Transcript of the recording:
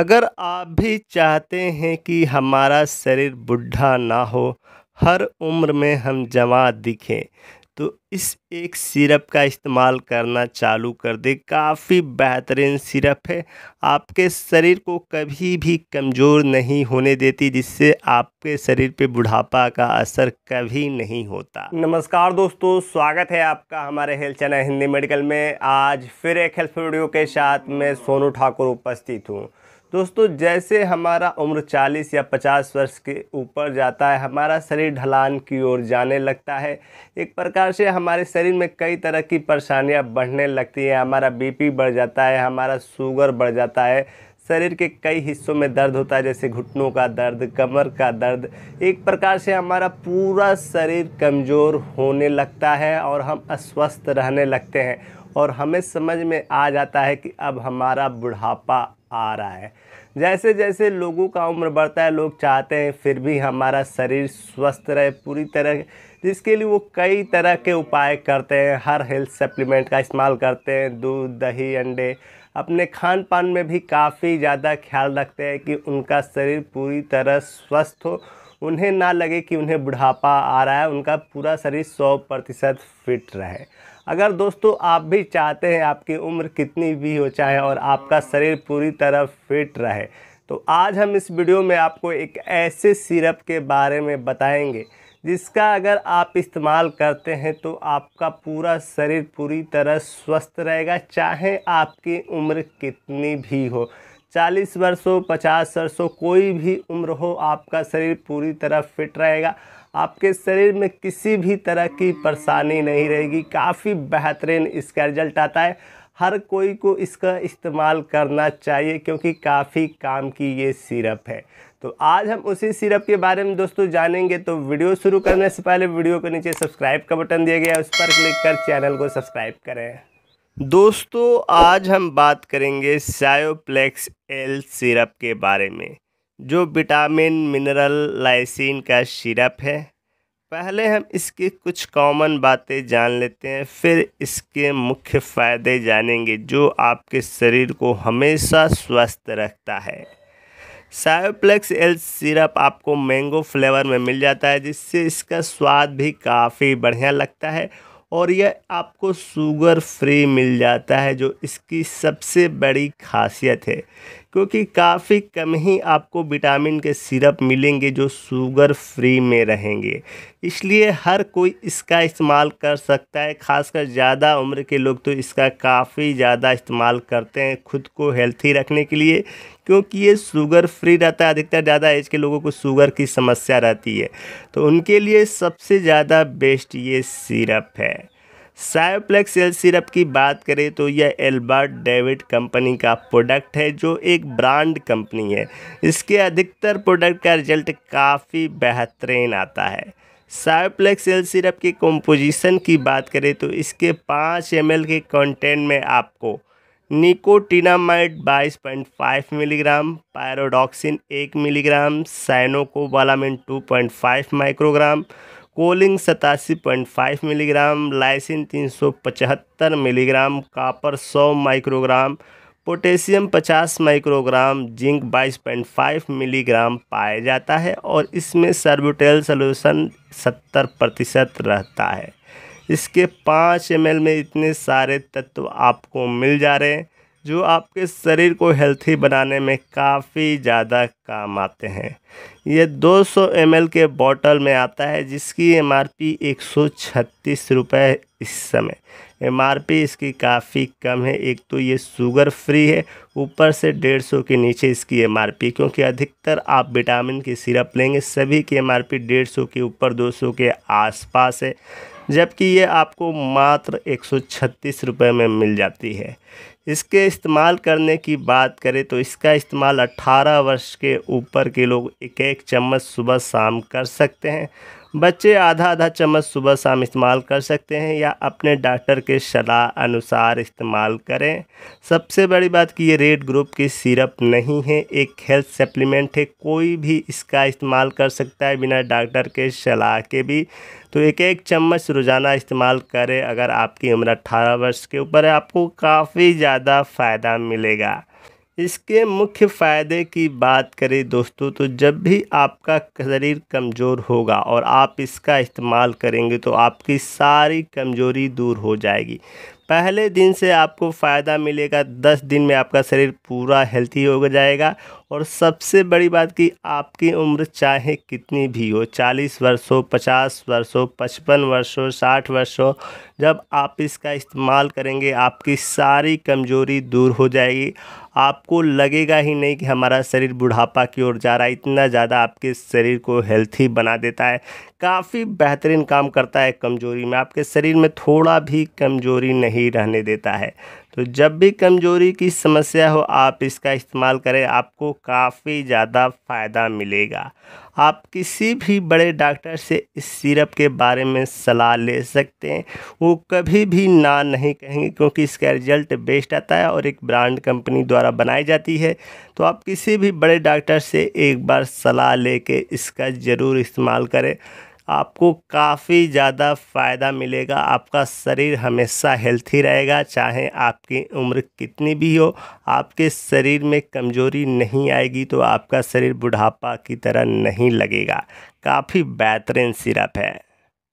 अगर आप भी चाहते हैं कि हमारा शरीर बुढ़ा ना हो हर उम्र में हम जमा दिखें तो इस एक सिरप का इस्तेमाल करना चालू कर दें काफ़ी बेहतरीन सिरप है आपके शरीर को कभी भी कमज़ोर नहीं होने देती जिससे आपके शरीर पे बुढ़ापा का असर कभी नहीं होता नमस्कार दोस्तों स्वागत है आपका हमारे हेल्थ चैनल हिंदी मेडिकल में आज फिर एक हेल्थ वीडियो के साथ मैं सोनू ठाकुर उपस्थित हूँ दोस्तों जैसे हमारा उम्र 40 या 50 वर्ष के ऊपर जाता है हमारा शरीर ढलान की ओर जाने लगता है एक प्रकार से हमारे शरीर में कई तरह की परेशानियां बढ़ने लगती हैं हमारा बीपी बढ़ जाता है हमारा शुगर बढ़ जाता है शरीर के कई हिस्सों में दर्द होता है जैसे घुटनों का दर्द कमर का दर्द एक प्रकार से हमारा पूरा शरीर कमज़ोर होने लगता है और हम अस्वस्थ रहने लगते हैं और हमें समझ में आ जाता है कि अब हमारा बुढ़ापा आ रहा है जैसे जैसे लोगों का उम्र बढ़ता है लोग चाहते हैं फिर भी हमारा शरीर स्वस्थ रहे पूरी तरह जिसके लिए वो कई तरह के उपाय करते हैं हर हेल्थ सप्लीमेंट का इस्तेमाल करते हैं दूध दही अंडे अपने खान पान में भी काफ़ी ज़्यादा ख्याल रखते हैं कि उनका शरीर पूरी तरह स्वस्थ हो उन्हें ना लगे कि उन्हें बुढ़ापा आ रहा है उनका पूरा शरीर सौ प्रतिशत फिट रहे अगर दोस्तों आप भी चाहते हैं आपकी उम्र कितनी भी हो चाहे और आपका शरीर पूरी तरह फिट रहे तो आज हम इस वीडियो में आपको एक ऐसे सिरप के बारे में बताएंगे जिसका अगर आप इस्तेमाल करते हैं तो आपका पूरा शरीर पूरी तरह स्वस्थ रहेगा चाहे आपकी उम्र कितनी भी हो चालीस वर्ष हो पचास वर्ष हो कोई भी उम्र हो आपका शरीर पूरी तरह फिट रहेगा आपके शरीर में किसी भी तरह की परेशानी नहीं रहेगी काफ़ी बेहतरीन इसका रिजल्ट आता है हर कोई को इसका इस्तेमाल करना चाहिए क्योंकि काफ़ी काम की ये सिरप है तो आज हम उसी सिरप के बारे में दोस्तों जानेंगे तो वीडियो शुरू करने से पहले वीडियो के नीचे सब्सक्राइब का बटन दिया गया उस पर क्लिक कर चैनल को सब्सक्राइब करें दोस्तों आज हम बात करेंगे सायोप्लेक्स एल सिरप के बारे में जो विटामिन मिनरल लाइसिन का सिरप है पहले हम इसकी कुछ कॉमन बातें जान लेते हैं फिर इसके मुख्य फ़ायदे जानेंगे जो आपके शरीर को हमेशा स्वस्थ रखता है सायोप्लेक्स एल सिरप आपको मैंगो फ्लेवर में मिल जाता है जिससे इसका स्वाद भी काफ़ी बढ़िया लगता है और यह आपको शुगर फ्री मिल जाता है जो इसकी सबसे बड़ी खासियत है क्योंकि काफ़ी कम ही आपको विटामिन के सिरप मिलेंगे जो शुगर फ्री में रहेंगे इसलिए हर कोई इसका इस्तेमाल कर सकता है खासकर ज़्यादा उम्र के लोग तो इसका काफ़ी ज़्यादा इस्तेमाल करते हैं खुद को हेल्थी रखने के लिए क्योंकि ये शुगर फ्री रहता है अधिकतर ज़्यादा एज के लोगों को शुगर की समस्या रहती है तो उनके लिए सबसे ज़्यादा बेस्ट ये सिरप है सायोप्लेक्स एल सिरप की बात करें तो यह एल्बर्ट डेविड कंपनी का प्रोडक्ट है जो एक ब्रांड कंपनी है इसके अधिकतर प्रोडक्ट का रिजल्ट काफ़ी बेहतरीन आता है सायोप्लेक्स एल सिरप के कंपोजिशन की बात करें तो इसके पाँच एम के कंटेंट में आपको nicotinamide 22.5 milligram pyridoxine 1 milligram cyanocobalamin 2.5 microgram choline सतासी पॉइंट फाइव मिलीग्राम लाइसिन तीन सौ पचहत्तर मिलीग्राम कापर सौ माइक्रोग्राम पोटेशियम पचास माइक्रोग्राम जिंक बाईस पॉइंट फाइव मिलीग्राम पाया जाता है और इसमें सर्बुटेल सोल्यूशन सत्तर प्रतिशत रहता है इसके पाँच एम में इतने सारे तत्व आपको मिल जा रहे हैं जो आपके शरीर को हेल्थी बनाने में काफ़ी ज़्यादा काम आते हैं ये 200 सौ के बॉटल में आता है जिसकी एम आर पी एक रुपये इस समय एम आर पी इसकी काफ़ी कम है एक तो ये शुगर फ्री है ऊपर से डेढ़ सौ के नीचे इसकी एम आर पी क्योंकि अधिकतर आप विटामिन की सिरप लेंगे सभी की एम आर पी डेढ़ सौ के ऊपर दो सौ के आसपास है जबकि ये आपको मात्र एक सौ छत्तीस रुपये में मिल जाती है इसके इस्तेमाल करने की बात करें तो इसका इस्तेमाल 18 वर्ष के ऊपर के लोग एक एक चम्मच सुबह शाम कर सकते हैं बच्चे आधा आधा चम्मच सुबह शाम इस्तेमाल कर सकते हैं या अपने डॉक्टर के सलाह अनुसार इस्तेमाल करें सबसे बड़ी बात कि ये रेड ग्रुप की सिरप नहीं है एक हेल्थ सप्लीमेंट है कोई भी इसका इस्तेमाल कर सकता है बिना डॉक्टर के सलाह के भी तो एक एक चम्मच रोज़ाना इस्तेमाल करें अगर आपकी उम्र अट्ठारह वर्ष के ऊपर है आपको काफ़ी ज़्यादा फ़ायदा मिलेगा इसके मुख्य फ़ायदे की बात करें दोस्तों तो जब भी आपका शरीर कमज़ोर होगा और आप इसका इस्तेमाल करेंगे तो आपकी सारी कमज़ोरी दूर हो जाएगी पहले दिन से आपको फ़ायदा मिलेगा दस दिन में आपका शरीर पूरा हेल्थी हो जाएगा और सबसे बड़ी बात कि आपकी उम्र चाहे कितनी भी हो चालीस वर्ष हो पचास वर्ष हो पचपन वर्ष हो साठ वर्ष हो जब आप इसका इस्तेमाल करेंगे आपकी सारी कमजोरी दूर हो जाएगी आपको लगेगा ही नहीं कि हमारा शरीर बुढ़ापा की ओर जा रहा है इतना ज़्यादा आपके शरीर को हेल्थी बना देता है काफ़ी बेहतरीन काम करता है कमजोरी में आपके शरीर में थोड़ा भी कमजोरी नहीं ही रहने देता है तो जब भी कमज़ोरी की समस्या हो आप इसका इस्तेमाल करें आपको काफ़ी ज़्यादा फ़ायदा मिलेगा आप किसी भी बड़े डॉक्टर से इस सिरप के बारे में सलाह ले सकते हैं वो कभी भी ना नहीं कहेंगे क्योंकि इसका रिजल्ट बेस्ट आता है और एक ब्रांड कंपनी द्वारा बनाई जाती है तो आप किसी भी बड़े डॉक्टर से एक बार सलाह ले इसका ज़रूर इस्तेमाल करें आपको काफ़ी ज़्यादा फ़ायदा मिलेगा आपका शरीर हमेशा हेल्थी रहेगा चाहे आपकी उम्र कितनी भी हो आपके शरीर में कमज़ोरी नहीं आएगी तो आपका शरीर बुढ़ापा की तरह नहीं लगेगा काफ़ी बेहतरीन सिरप है